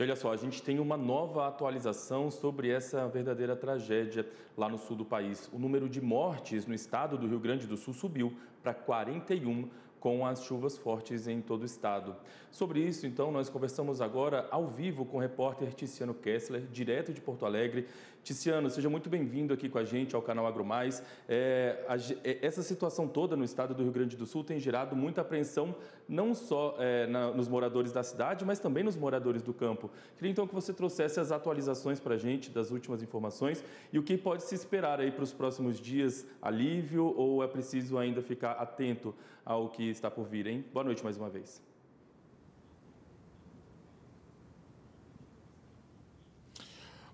E olha só, a gente tem uma nova atualização sobre essa verdadeira tragédia lá no sul do país. O número de mortes no estado do Rio Grande do Sul subiu para 41 com as chuvas fortes em todo o estado. Sobre isso, então, nós conversamos agora ao vivo com o repórter Tiziano Kessler, direto de Porto Alegre. Tiziano, seja muito bem-vindo aqui com a gente ao canal AgroMais. É, a, é, essa situação toda no estado do Rio Grande do Sul tem gerado muita apreensão, não só é, na, nos moradores da cidade, mas também nos moradores do campo. Queria então que você trouxesse as atualizações para a gente das últimas informações e o que pode se esperar aí para os próximos dias, alívio ou é preciso ainda ficar atento ao que está por vir, hein? Boa noite mais uma vez.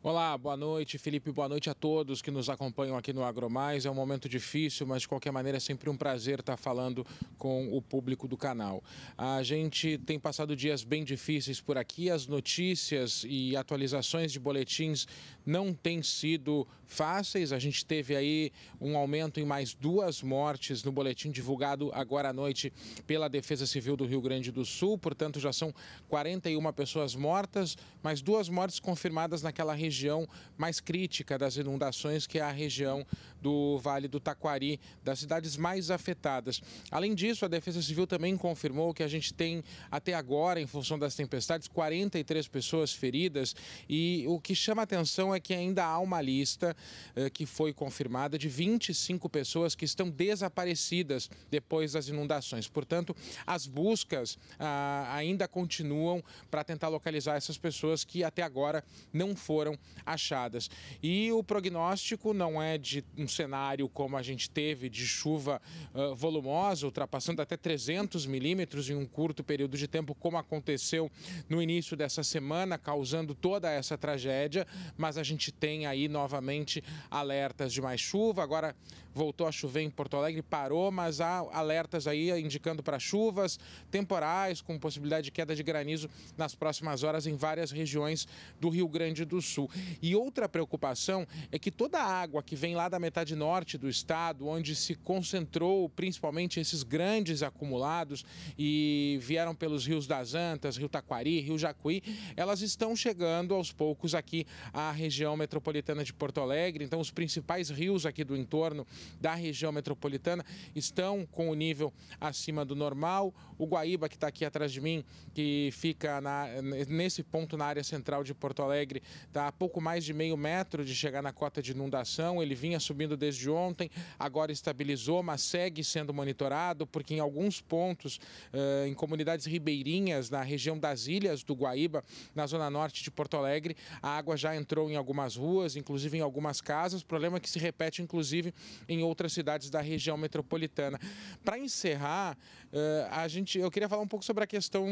Olá, boa noite, Felipe. Boa noite a todos que nos acompanham aqui no AgroMais. É um momento difícil, mas de qualquer maneira é sempre um prazer estar falando com o público do canal. A gente tem passado dias bem difíceis por aqui. As notícias e atualizações de boletins não têm sido fáceis. A gente teve aí um aumento em mais duas mortes no boletim divulgado agora à noite pela Defesa Civil do Rio Grande do Sul. Portanto, já são 41 pessoas mortas, mais duas mortes confirmadas naquela região região mais crítica das inundações, que é a região do Vale do Taquari, das cidades mais afetadas. Além disso, a Defesa Civil também confirmou que a gente tem até agora, em função das tempestades, 43 pessoas feridas e o que chama atenção é que ainda há uma lista eh, que foi confirmada de 25 pessoas que estão desaparecidas depois das inundações. Portanto, as buscas ah, ainda continuam para tentar localizar essas pessoas que até agora não foram achadas. E o prognóstico não é de um cenário como a gente teve de chuva uh, volumosa, ultrapassando até 300 milímetros em um curto período de tempo, como aconteceu no início dessa semana, causando toda essa tragédia. Mas a gente tem aí novamente alertas de mais chuva. Agora voltou a chover em Porto Alegre, parou, mas há alertas aí indicando para chuvas temporais, com possibilidade de queda de granizo nas próximas horas em várias regiões do Rio Grande do Sul. Sul. E outra preocupação é que toda a água que vem lá da metade norte do estado, onde se concentrou principalmente esses grandes acumulados e vieram pelos rios das Antas, Rio Taquari, Rio Jacuí, elas estão chegando aos poucos aqui à região metropolitana de Porto Alegre. Então, os principais rios aqui do entorno da região metropolitana estão com o nível acima do normal. O Guaíba, que está aqui atrás de mim, que fica na, nesse ponto na área central de Porto Alegre, está pouco mais de meio metro de chegar na cota de inundação. Ele vinha subindo desde ontem, agora estabilizou, mas segue sendo monitorado, porque em alguns pontos, eh, em comunidades ribeirinhas, na região das ilhas do Guaíba, na zona norte de Porto Alegre, a água já entrou em algumas ruas, inclusive em algumas casas. Problema é que se repete, inclusive, em outras cidades da região metropolitana. Para encerrar, eh, a gente, eu queria falar um pouco sobre a questão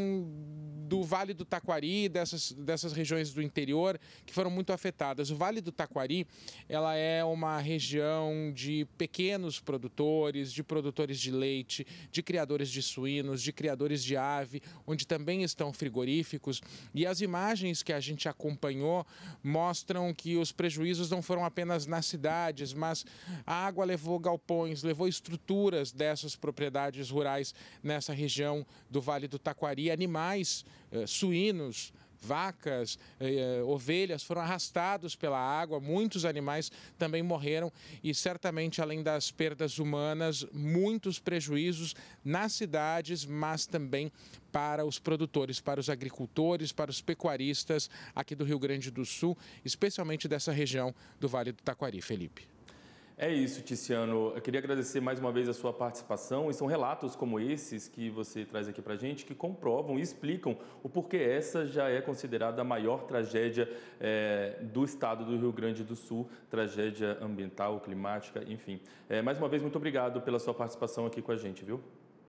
do Vale do Taquari, dessas, dessas regiões do interior, que foram muito afetadas. O Vale do Taquari, ela é uma região de pequenos produtores, de produtores de leite, de criadores de suínos, de criadores de ave, onde também estão frigoríficos. E as imagens que a gente acompanhou mostram que os prejuízos não foram apenas nas cidades, mas a água levou galpões, levou estruturas dessas propriedades rurais nessa região do Vale do Taquari, animais, eh, suínos, vacas, eh, eh, ovelhas foram arrastados pela água, muitos animais também morreram e certamente, além das perdas humanas, muitos prejuízos nas cidades, mas também para os produtores, para os agricultores, para os pecuaristas aqui do Rio Grande do Sul, especialmente dessa região do Vale do Taquari, Felipe. É isso, Tiziano. Eu queria agradecer mais uma vez a sua participação e são relatos como esses que você traz aqui para gente que comprovam e explicam o porquê essa já é considerada a maior tragédia é, do estado do Rio Grande do Sul, tragédia ambiental, climática, enfim. É, mais uma vez, muito obrigado pela sua participação aqui com a gente, viu?